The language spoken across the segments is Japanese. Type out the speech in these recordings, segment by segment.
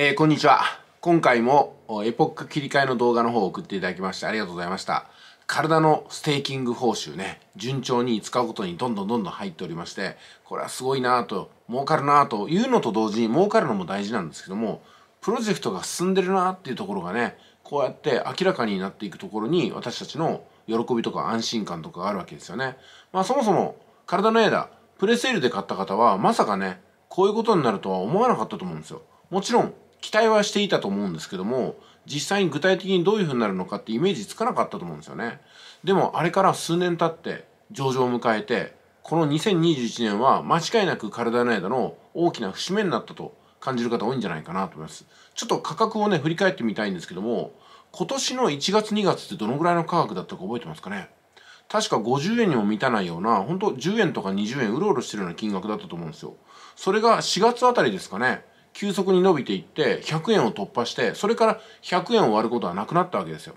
えー、こんにちは。今回もエポック切り替えの動画の方を送っていただきましてありがとうございました。体のステーキング報酬ね、順調に使うことにどんどんどんどん入っておりまして、これはすごいなぁと、儲かるなぁというのと同時に儲かるのも大事なんですけども、プロジェクトが進んでるなっていうところがね、こうやって明らかになっていくところに私たちの喜びとか安心感とかがあるわけですよね。まあそもそも体のエダ、プレセールで買った方はまさかね、こういうことになるとは思わなかったと思うんですよ。もちろん期待はしていたと思うんですけども実際に具体的にどういうふうになるのかってイメージつかなかったと思うんですよね。でもあれから数年経って上場を迎えてこの2021年は間違いなくカルダネーの大きな節目になったと感じる方多いんじゃないかなと思います。ちょっと価格をね振り返ってみたいんですけども今年の1月2月ってどのぐらいの価格だったか覚えてますかね確か50円にも満たないような、ほんと10円とか20円うろうろしてるような金額だったと思うんですよ。それが4月あたりですかね。急速に伸びていって100円を突破してそれから100円を割ることはなくなったわけですよ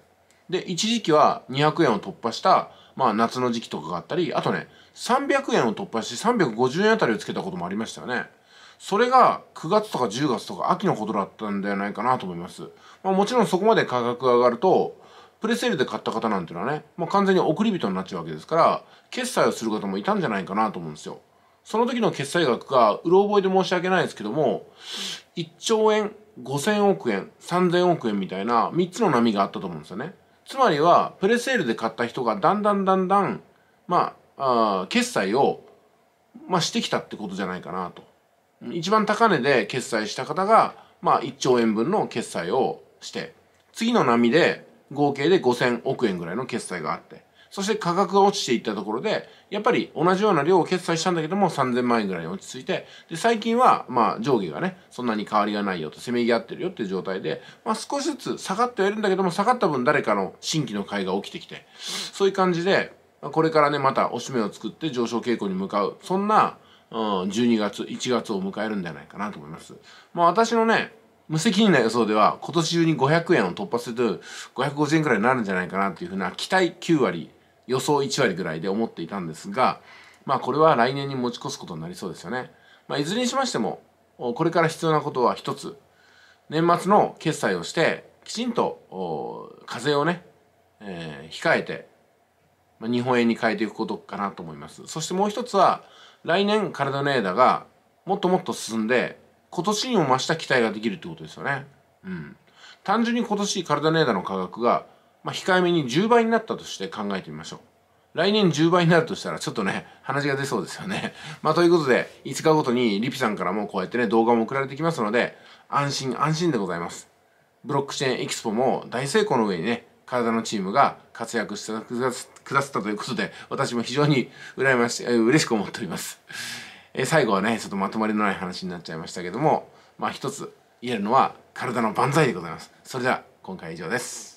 で一時期は200円を突破したまあ夏の時期とかがあったりあとね300円を突破して350円あたりをつけたこともありましたよねそれが9月とか10月とか秋のことだったんではないかなと思います、まあ、もちろんそこまで価格が上がるとプレセールで買った方なんていうのはね、まあ、完全に送り人になっちゃうわけですから決済をする方もいたんじゃないかなと思うんですよその時の決済額が、うろ覚えで申し訳ないですけども、1兆円、5000億円、3000億円みたいな3つの波があったと思うんですよね。つまりは、プレセールで買った人がだんだんだんだん、まあ、あ決済を、まあ、してきたってことじゃないかなと。一番高値で決済した方が、まあ、1兆円分の決済をして、次の波で合計で5000億円ぐらいの決済があって。そして価格が落ちていったところで、やっぱり同じような量を決済したんだけども、3000万円ぐらいに落ち着いて、で、最近は、まあ、上下がね、そんなに変わりがないよと、せめぎ合ってるよっていう状態で、まあ、少しずつ下がってはいるんだけども、下がった分誰かの新規の買いが起きてきて、そういう感じで、これからね、また押し目を作って上昇傾向に向かう、そんな、うん、12月、1月を迎えるんじゃないかなと思います。まあ、私のね、無責任な予想では今年中に500円を突破すると550円くらいになるんじゃないかなっていうふうな期待9割予想1割ぐらいで思っていたんですが、まあこれは来年に持ち越すことになりそうですよね。まあいずれにしましても、これから必要なことは一つ、年末の決済をして、きちんと、風をね、えー、控えて、まあ、日本円に変えていくことかなと思います。そしてもう一つは、来年カルダネーダがもっともっと進んで、今年にも増した期待ができるってことですよね。うん。単純に今年体のダーダの価格がまあ、控えめに10倍になったとして考えてみましょう。来年10倍になるとしたらちょっとね、話が出そうですよね。まあ、ということで、5日ごとにリピさんからもこうやってね、動画も送られてきますので、安心安心でございます。ブロックチェーンエキスポも大成功の上にね、体のチームが活躍してくださったということで、私も非常に羨まし、え嬉しく思っております。え最後はね、ちょっとまとまりのない話になっちゃいましたけども、まあ一つ言えるのは体の万歳でございます。それでは今回以上です。